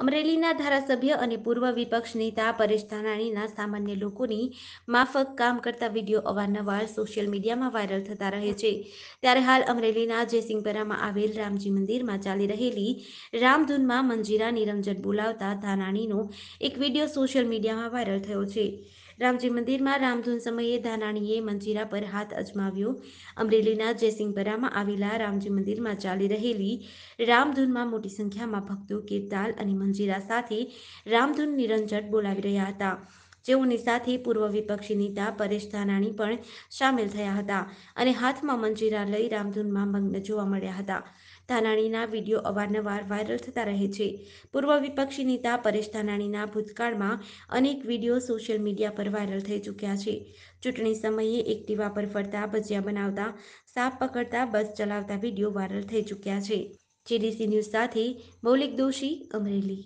અમરેલીના ધારાસભ્ય અને પૂર્વ વિપક્ષ નેતા પરેશ ધાનાણીના સામાન્ય લોકોની માફક કામ કરતા વિડીયો અવારનવાર સોશિયલ મીડિયામાં વાયરલ થતા રહે છે ત્યારે હાલ અમરેલીના જયસિંહપરામાં આવેલ રામજી મંદિરમાં ચાલી રહેલી રામધૂનમાં મંજીરા નિરંજન બોલાવતા ધાનાણીનો એક વિડીયો સોશિયલ મીડિયામાં વાયરલ થયો છે રામજી મંદિરમાં રામધૂન સમયે ધાનાણીએ મંજીરા પર હાથ અજમાવ્યો અમરેલીના જયસિંહપરામાં આવેલા રામજી મંદિરમાં ચાલી રહેલી રામધૂનમાં મોટી સંખ્યામાં ભક્તો કીર્તાલ અને મંજીરા સાથે રામધૂન નિરંજન બોલાવી રહ્યા હતા જેઓની સાથે પૂર્વ વિપક્ષી નેતા પરેશ ધાનાણી પણ સામેલ થયા હતા અને હાથમાં મંજીરા લઈ રામધૂનમાં મગ્ન જોવા મળ્યા હતા ધાનાણીના વિડીયો અવારનવાર વાયરલ થતા રહે છે પૂર્વ વિપક્ષી નેતા પરેશ ધાનાણીના ભૂતકાળમાં અનેક વિડીયો સોશિયલ મીડિયા પર વાયરલ થઈ ચૂક્યા છે ચૂંટણી સમયે એક્ટિવા પર ફરતા ભજીયા બનાવતા સાપ પકડતા બસ ચલાવતા વિડીયો વાયરલ થઈ ચૂક્યા છે જીડીસી ન્યૂઝ સાથે મૌલિક દોશી અમરેલી